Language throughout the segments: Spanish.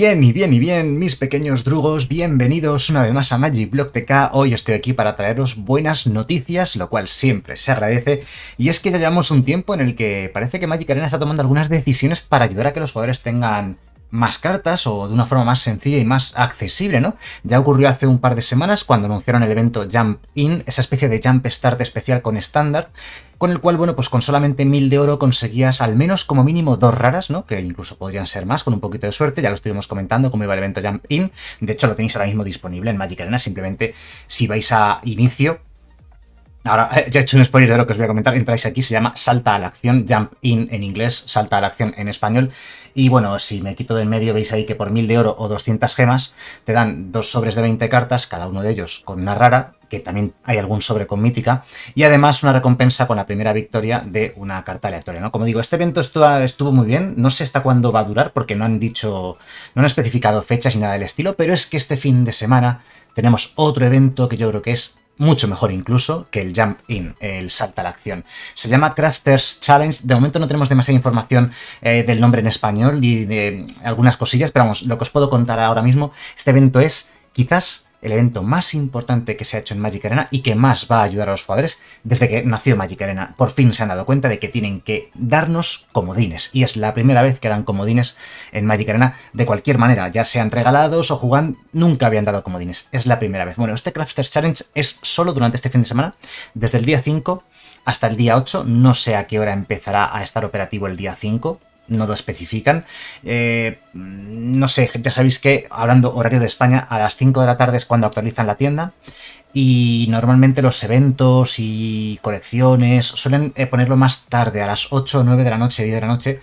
Bien, y bien, y bien, mis pequeños drugos, bienvenidos una vez más a Magic Block TK. Hoy estoy aquí para traeros buenas noticias, lo cual siempre se agradece. Y es que ya llevamos un tiempo en el que parece que Magic Arena está tomando algunas decisiones para ayudar a que los jugadores tengan más cartas o de una forma más sencilla y más accesible, ¿no? Ya ocurrió hace un par de semanas cuando anunciaron el evento Jump In, esa especie de Jump Start especial con estándar, con el cual, bueno, pues con solamente 1000 de oro conseguías al menos como mínimo dos raras, ¿no? Que incluso podrían ser más con un poquito de suerte, ya lo estuvimos comentando cómo iba el evento Jump In, de hecho lo tenéis ahora mismo disponible en Magic Arena, simplemente si vais a inicio Ahora, eh, ya he hecho un spoiler de lo que os voy a comentar. Entráis aquí, se llama Salta a la acción, Jump In en inglés, Salta a la acción en español. Y bueno, si me quito del medio, veis ahí que por 1000 de oro o 200 gemas te dan dos sobres de 20 cartas, cada uno de ellos con una rara, que también hay algún sobre con mítica, y además una recompensa con la primera victoria de una carta aleatoria. ¿no? Como digo, este evento estuvo, estuvo muy bien, no sé hasta cuándo va a durar porque no han dicho, no han especificado fechas ni nada del estilo, pero es que este fin de semana tenemos otro evento que yo creo que es mucho mejor incluso que el Jump In, el salta a la acción. Se llama Crafters Challenge, de momento no tenemos demasiada información eh, del nombre en español y de algunas cosillas, pero vamos, lo que os puedo contar ahora mismo, este evento es quizás el evento más importante que se ha hecho en Magic Arena y que más va a ayudar a los jugadores desde que nació Magic Arena. Por fin se han dado cuenta de que tienen que darnos comodines y es la primera vez que dan comodines en Magic Arena de cualquier manera, ya sean regalados o jugando, nunca habían dado comodines, es la primera vez. Bueno, este Crafters Challenge es solo durante este fin de semana, desde el día 5 hasta el día 8, no sé a qué hora empezará a estar operativo el día 5, no lo especifican. Eh, no sé, ya sabéis que, hablando horario de España, a las 5 de la tarde es cuando actualizan la tienda y normalmente los eventos y colecciones suelen eh, ponerlo más tarde, a las 8 o 9 de la noche, 10 de la noche,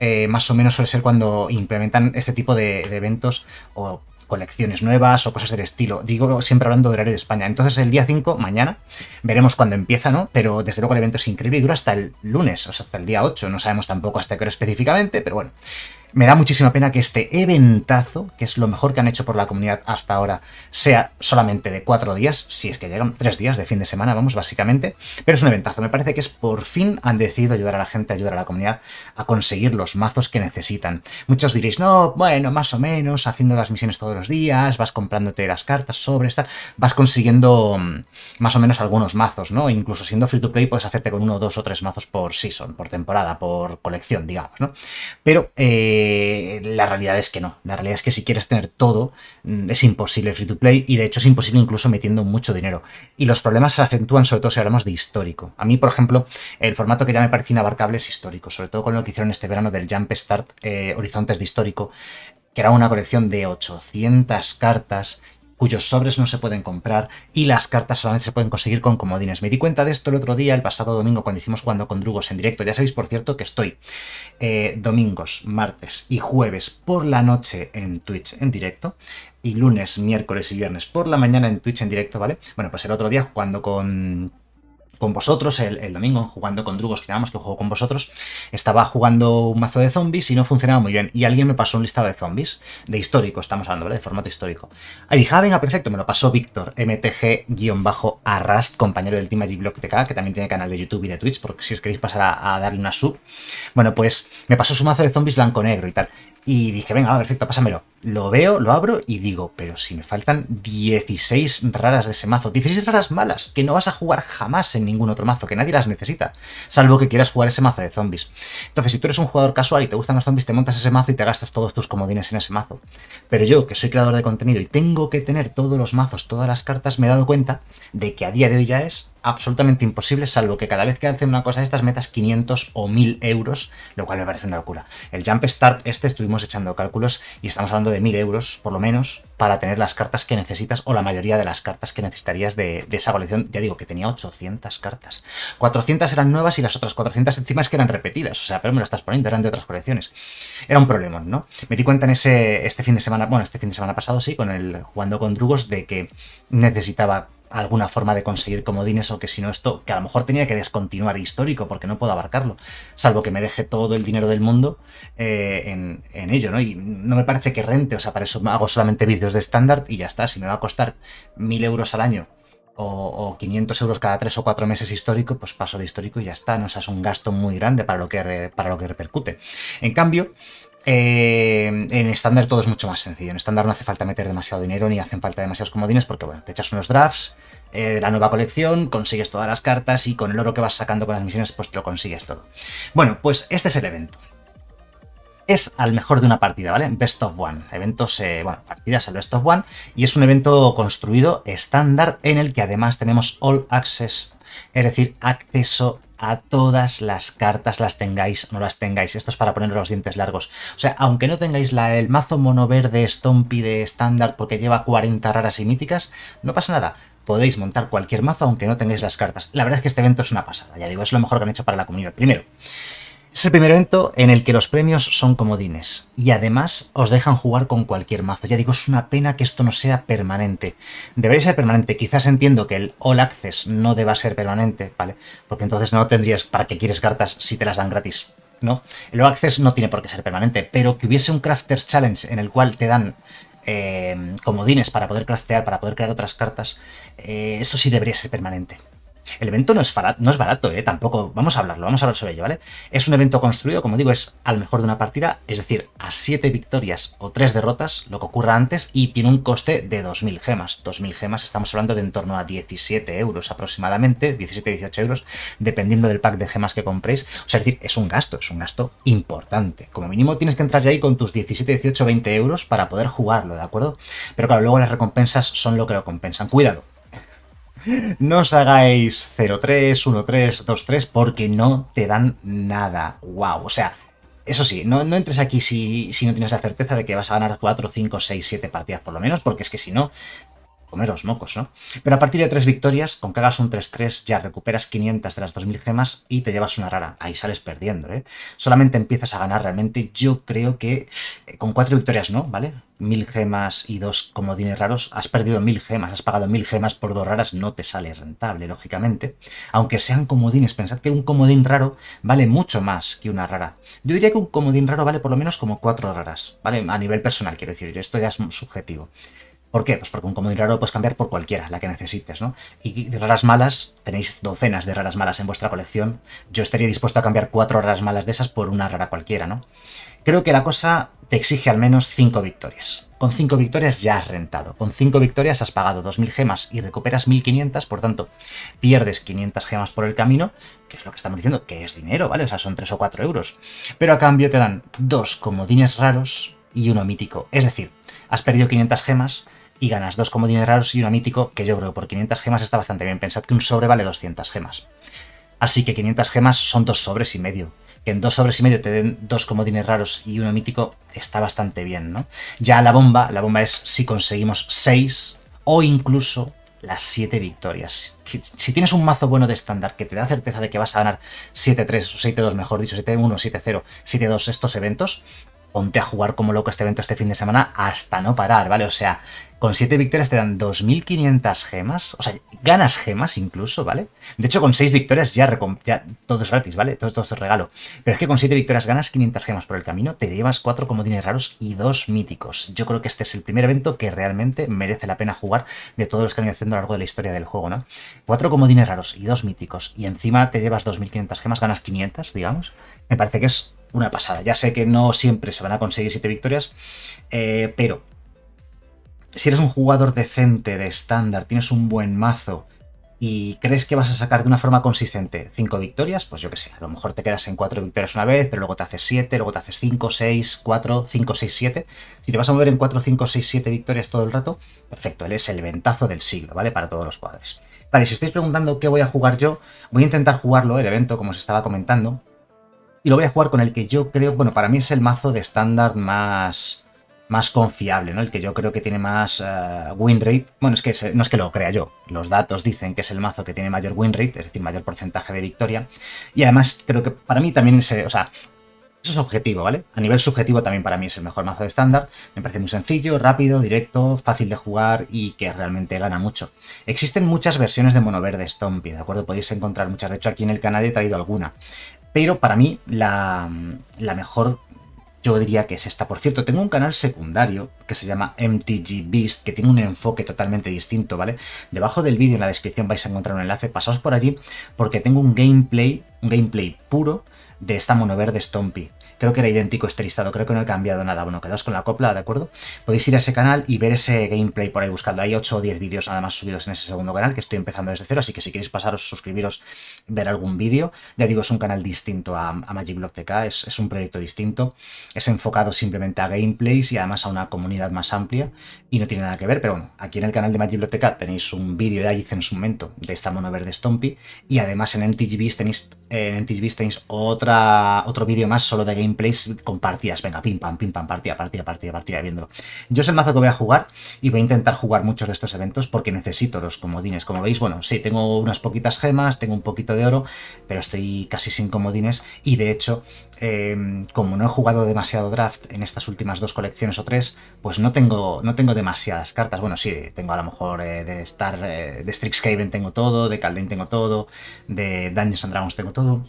eh, más o menos suele ser cuando implementan este tipo de, de eventos o colecciones nuevas o cosas del estilo. Digo siempre hablando de horario de España. Entonces el día 5, mañana, veremos cuándo empieza, ¿no? Pero desde luego el evento es increíble y dura hasta el lunes, o sea, hasta el día 8. No sabemos tampoco hasta qué hora específicamente, pero bueno. Me da muchísima pena que este eventazo, que es lo mejor que han hecho por la comunidad hasta ahora, sea solamente de cuatro días, si es que llegan tres días de fin de semana, vamos, básicamente. Pero es un eventazo. Me parece que es por fin han decidido ayudar a la gente, ayudar a la comunidad a conseguir los mazos que necesitan. Muchos diréis, no, bueno, más o menos, haciendo las misiones todos los días, vas comprándote las cartas sobre esta, vas consiguiendo mm, más o menos algunos mazos, ¿no? Incluso siendo free to play puedes hacerte con uno, dos o tres mazos por season, por temporada, por colección, digamos, ¿no? Pero, eh, eh, la realidad es que no. La realidad es que si quieres tener todo, mm, es imposible free to play y de hecho es imposible incluso metiendo mucho dinero. Y los problemas se acentúan sobre todo si hablamos de histórico. A mí, por ejemplo, el formato que ya me parece inabarcable es histórico, sobre todo con lo que hicieron este verano del Jump Start eh, Horizontes de Histórico, que era una colección de 800 cartas cuyos sobres no se pueden comprar y las cartas solamente se pueden conseguir con comodines. Me di cuenta de esto el otro día, el pasado domingo, cuando hicimos jugando con Drugos en directo. Ya sabéis, por cierto, que estoy eh, domingos, martes y jueves por la noche en Twitch en directo y lunes, miércoles y viernes por la mañana en Twitch en directo, ¿vale? Bueno, pues el otro día jugando con con vosotros el, domingo jugando con Drugos, que llamamos que juego con vosotros, estaba jugando un mazo de zombies y no funcionaba muy bien. Y alguien me pasó un listado de zombies, de histórico, estamos hablando, ¿vale? De formato histórico. Ahí dije, ah, venga, perfecto, me lo pasó Víctor, MTG-Arrast, compañero del Team Block TK, que también tiene canal de YouTube y de Twitch, porque si os queréis pasar a darle una sub. Bueno, pues me pasó su mazo de zombies blanco-negro y tal. Y dije, venga, perfecto, pásamelo. Lo veo, lo abro y digo, pero si me faltan 16 raras de ese mazo, 16 raras malas, que no vas a jugar jamás en ningún otro mazo, que nadie las necesita, salvo que quieras jugar ese mazo de zombies. Entonces, si tú eres un jugador casual y te gustan los zombies, te montas ese mazo y te gastas todos tus comodines en ese mazo. Pero yo, que soy creador de contenido y tengo que tener todos los mazos, todas las cartas, me he dado cuenta de que a día de hoy ya es absolutamente imposible, salvo que cada vez que hacen una cosa de estas metas 500 o 1000 euros, lo cual me parece una locura. El Jump Start este estuvimos echando cálculos y estamos hablando de 1000 euros, por lo menos, para tener las cartas que necesitas o la mayoría de las cartas que necesitarías de, esa colección. Ya digo que tenía 800 cartas. 400 eran nuevas y las otras 400 encima es que eran repetidas, o sea, pero me lo estás poniendo, eran de otras colecciones. Era un problema, ¿no? Me di cuenta en ese, este fin de semana, bueno, este fin de semana pasado sí, con el jugando con Drugos, de que necesitaba alguna forma de conseguir comodines o que si no esto, que a lo mejor tenía que descontinuar histórico porque no puedo abarcarlo, salvo que me deje todo el dinero del mundo eh, en, ello, ¿no? Y no me parece que rente, o sea, para eso hago solamente vídeos de estándar y ya está, si me va a costar mil euros al año o, 500 euros cada tres o cuatro meses histórico, pues paso de histórico y ya está, ¿no? O es un gasto muy grande para lo que, para lo que repercute. En cambio, eh, en estándar todo es mucho más sencillo. En estándar no hace falta meter demasiado dinero ni hacen falta demasiados comodines porque, bueno, te echas unos drafts eh, la nueva colección, consigues todas las cartas y con el oro que vas sacando con las misiones, pues te lo consigues todo. Bueno, pues este es el evento es al mejor de una partida, ¿vale? Best of One. Eventos, eh, bueno, partidas al Best of One. Y es un evento construido estándar en el que además tenemos All Access, es decir, acceso a todas las cartas, las tengáis o no las tengáis. Esto es para poner los dientes largos. O sea, aunque no tengáis el mazo mono verde Stompy de estándar porque lleva 40 raras y míticas, no pasa nada. Podéis montar cualquier mazo aunque no tengáis las cartas. La verdad es que este evento es una pasada. Ya digo, es lo mejor que han hecho para la comunidad. Primero, es el primer evento en el que los premios son comodines y además os dejan jugar con cualquier mazo. Ya digo, es una pena que esto no sea permanente. Debería ser permanente. Quizás entiendo que el All Access no deba ser permanente, ¿vale? Porque entonces no tendrías para qué quieres cartas si te las dan gratis, ¿no? El All Access no tiene por qué ser permanente, pero que hubiese un Crafters Challenge en el cual te dan eh, comodines para poder craftear, para poder crear otras cartas, eh, esto sí debería ser permanente. El evento no es, barato, no es barato, ¿eh? Tampoco, vamos a hablarlo, vamos a hablar sobre ello, ¿vale? Es un evento construido, como digo, es al mejor de una partida, es decir, a 7 victorias o 3 derrotas, lo que ocurra antes, y tiene un coste de 2.000 gemas. 2.000 gemas, estamos hablando de en torno a 17 euros aproximadamente, 17-18 euros, dependiendo del pack de gemas que compréis. O sea, es decir, es un gasto, es un gasto importante. Como mínimo tienes que entrar ya ahí con tus 17, 18, 20 euros para poder jugarlo, ¿de acuerdo? Pero claro, luego las recompensas son lo que lo compensan. Cuidado, no os hagáis 0-3, 1-3, 2-3 porque no te dan nada. ¡Wow! O sea, eso sí, no, entres aquí si, no tienes la certeza de que vas a ganar 4, 5, 6, 7 partidas por lo menos, porque es que si no, comeros mocos, ¿no? Pero a partir de tres victorias, con que hagas un 3-3 ya recuperas 500 de las 2000 gemas y te llevas una rara. Ahí sales perdiendo, ¿eh? Solamente empiezas a ganar realmente. Yo creo que eh, con cuatro victorias no, ¿vale? mil gemas y dos comodines raros, has perdido mil gemas, has pagado mil gemas por dos raras, no te sale rentable, lógicamente. Aunque sean comodines, pensad que un comodín raro vale mucho más que una rara. Yo diría que un comodín raro vale por lo menos como cuatro raras, ¿vale? A nivel personal, quiero decir, esto ya es subjetivo. ¿Por qué? Pues porque un comodín raro lo puedes cambiar por cualquiera, la que necesites, ¿no? Y raras malas, tenéis docenas de raras malas en vuestra colección. Yo estaría dispuesto a cambiar cuatro raras malas de esas por una rara cualquiera, ¿no? Creo que la cosa te exige al menos cinco victorias. Con cinco victorias ya has rentado. Con cinco victorias has pagado 2.000 gemas y recuperas 1.500, por tanto, pierdes 500 gemas por el camino, que es lo que estamos diciendo, que es dinero, ¿vale? O sea, son 3 o 4 euros. Pero a cambio te dan dos comodines raros y uno mítico. Es decir, has perdido 500 gemas, y ganas dos comodines raros y uno mítico, que yo creo por 500 gemas está bastante bien. Pensad que un sobre vale 200 gemas. Así que 500 gemas son dos sobres y medio. Que en dos sobres y medio te den dos comodines raros y uno mítico está bastante bien, ¿no? Ya la bomba, la bomba es si conseguimos 6 o incluso las 7 victorias. Si tienes un mazo bueno de estándar que te da certeza de que vas a ganar 7-3 o 7-2, mejor dicho, 7-1, 7-0, 7-2 estos eventos, ponte a jugar como loco este evento este fin de semana hasta no parar, ¿vale? O sea, con 7 victorias te dan 2.500 gemas, o sea, ganas gemas incluso, ¿vale? De hecho, con 6 victorias ya, ya, todo es gratis, ¿vale? Todo, todo es regalo. Pero es que con 7 victorias ganas 500 gemas por el camino, te llevas 4 comodines raros y 2 míticos. Yo creo que este es el primer evento que realmente merece la pena jugar de todos los que han ido haciendo a lo largo de la historia del juego, ¿no? 4 comodines raros y 2 míticos, y encima te llevas 2.500 gemas, ganas 500, digamos. Me parece que es una pasada. Ya sé que no siempre se van a conseguir 7 victorias, eh, pero si eres un jugador decente de estándar, tienes un buen mazo y crees que vas a sacar de una forma consistente 5 victorias, pues yo qué sé, a lo mejor te quedas en 4 victorias una vez, pero luego te haces 7, luego te haces 5, 6, 4, 5, 6, 7. Si te vas a mover en 4, 5, 6, 7 victorias todo el rato, perfecto, él es el ventazo del siglo, ¿vale? Para todos los jugadores. Vale, si os estáis preguntando qué voy a jugar yo, voy a intentar jugarlo, el evento, como os estaba comentando, y lo voy a jugar con el que yo creo, bueno, para mí es el mazo de estándar más, más confiable, ¿no? El que yo creo que tiene más eh, win rate. Bueno, es que no es que lo crea yo. Los datos dicen que es el mazo que tiene mayor win rate, es decir, mayor porcentaje de victoria. Y además, creo que para mí también es, o sea, eso es objetivo, ¿vale? A nivel subjetivo también para mí es el mejor mazo de estándar. Me parece muy sencillo, rápido, directo, fácil de jugar y que realmente gana mucho. Existen muchas versiones de mono verde Stompy, ¿de acuerdo? Podéis encontrar muchas. De hecho, aquí en el canal he traído alguna. Pero para mí la, mejor yo diría que es esta. Por cierto, tengo un canal secundario que se llama MTG Beast, que tiene un enfoque totalmente distinto, ¿vale? Debajo del vídeo en la descripción vais a encontrar un enlace, pasaos por allí, porque tengo un gameplay, un gameplay puro de esta mono verde Stompy. Creo que era idéntico este listado, creo que no he cambiado nada. Bueno, quedaos con la copla, ¿de acuerdo? Podéis ir a ese canal y ver ese gameplay por ahí buscando. Hay 8 o 10 vídeos nada más subidos en ese segundo canal, que estoy empezando desde cero, así que si queréis pasaros, suscribiros, ver algún vídeo. Ya digo, es un canal distinto a, a Magic Block es, es un proyecto distinto. Es enfocado simplemente a gameplays y además a una comunidad más amplia y no tiene nada que ver, pero bueno, aquí en el canal de Magic Block tenéis un vídeo de hice en su momento de esta mono verde Stompy y además en NTGBs tenéis, en tenéis otra otro vídeo más solo de gameplays con partidas. Venga, pim, pam, pim, pam, partida, partida, partida, partida, viéndolo. Yo es el mazo que voy a jugar y voy a intentar jugar muchos de estos eventos porque necesito los comodines. Como veis, bueno, sí, tengo unas poquitas gemas, tengo un poquito de oro, pero estoy casi sin comodines y de hecho, em, como no he jugado demasiado draft en estas últimas dos colecciones o tres, pues no tengo, no tengo demasiadas cartas. Bueno, sí, tengo a lo mejor eh, de Star, eh, de Strixhaven tengo todo, de Caldein tengo todo, de Dungeons and Dragons tengo todo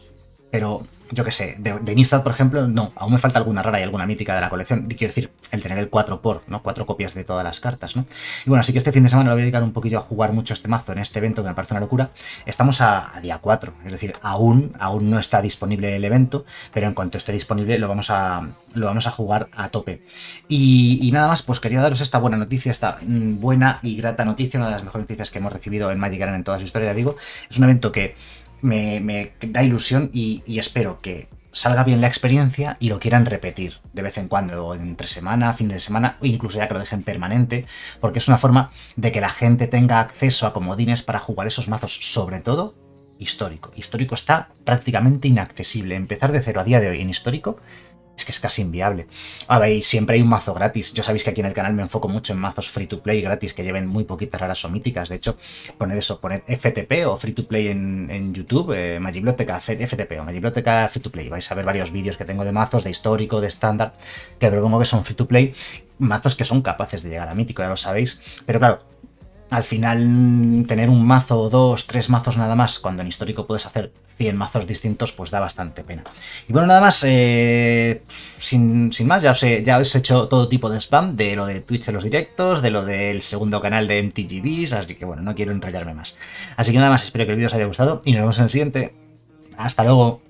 pero yo qué sé, de, de por ejemplo, no, aún me falta alguna rara y alguna mítica de la colección. Quiero decir, el tener el 4 por, ¿no? Cuatro copias de todas las cartas, ¿no? Y bueno, así que este fin de semana lo voy a dedicar un poquillo a jugar mucho este mazo en este evento que me parece una locura. Estamos a, día 4, es decir, aún, aún no está disponible el evento, pero en cuanto esté disponible lo vamos a, lo vamos a jugar a tope. Y, nada más, pues quería daros esta buena noticia, esta mm, buena y grata noticia, una de las mejores noticias que hemos recibido en Magic Arena en toda su historia, digo. Es un evento que me, da ilusión y, espero que salga bien la experiencia y lo quieran repetir de vez en cuando, entre semana, fines de semana, o incluso ya que lo dejen permanente, porque es una forma de que la gente tenga acceso a comodines para jugar esos mazos, sobre todo histórico. Histórico está prácticamente inaccesible. Empezar de cero a día de hoy en histórico es que es casi inviable. A ver, siempre hay un mazo gratis. Yo sabéis que aquí en el canal me enfoco mucho en mazos free to play gratis que lleven muy poquitas raras o míticas. De hecho, poned eso, poned FTP o free to play en, YouTube, eh, Magibloteca FTP o Magibloteca free to play. Vais a ver varios vídeos que tengo de mazos, de histórico, de estándar, que propongo que son free to play. Mazos que son capaces de llegar a mítico, ya lo sabéis. Pero claro, al final tener un mazo o dos, tres mazos nada más, cuando en histórico puedes hacer 100 mazos distintos, pues da bastante pena. Y bueno, nada más, eh, sin, más, ya os, he, ya os he hecho todo tipo de spam de lo de Twitch de los directos, de lo del segundo canal de MTGBs, así que bueno, no quiero enrollarme más. Así que nada más, espero que el vídeo os haya gustado y nos vemos en el siguiente. Hasta luego.